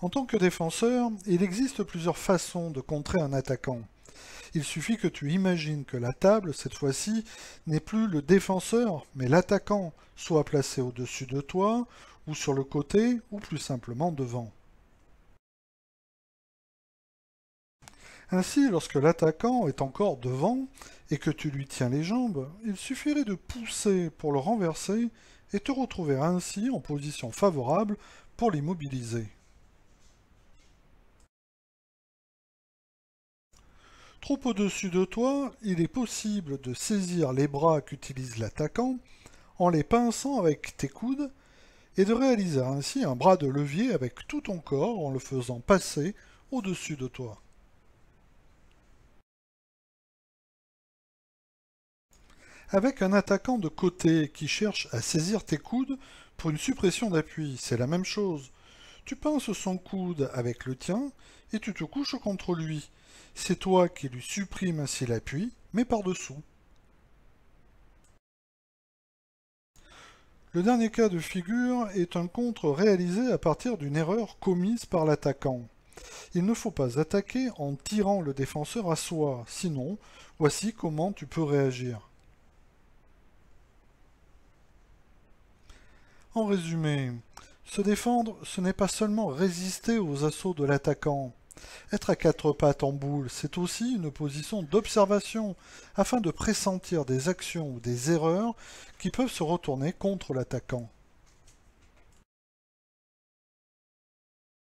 En tant que défenseur, il existe plusieurs façons de contrer un attaquant. Il suffit que tu imagines que la table, cette fois-ci, n'est plus le défenseur, mais l'attaquant, soit placé au-dessus de toi, ou sur le côté, ou plus simplement devant. Ainsi, lorsque l'attaquant est encore devant et que tu lui tiens les jambes, il suffirait de pousser pour le renverser et te retrouver ainsi en position favorable pour l'immobiliser. Trop au-dessus de toi, il est possible de saisir les bras qu'utilise l'attaquant en les pinçant avec tes coudes et de réaliser ainsi un bras de levier avec tout ton corps en le faisant passer au-dessus de toi. Avec un attaquant de côté qui cherche à saisir tes coudes pour une suppression d'appui, c'est la même chose. Tu pinces son coude avec le tien et tu te couches contre lui. C'est toi qui lui supprime ainsi l'appui, mais par-dessous. Le dernier cas de figure est un contre réalisé à partir d'une erreur commise par l'attaquant. Il ne faut pas attaquer en tirant le défenseur à soi, sinon, voici comment tu peux réagir. En résumé, se défendre, ce n'est pas seulement résister aux assauts de l'attaquant. Être à quatre pattes en boule, c'est aussi une position d'observation, afin de pressentir des actions ou des erreurs qui peuvent se retourner contre l'attaquant.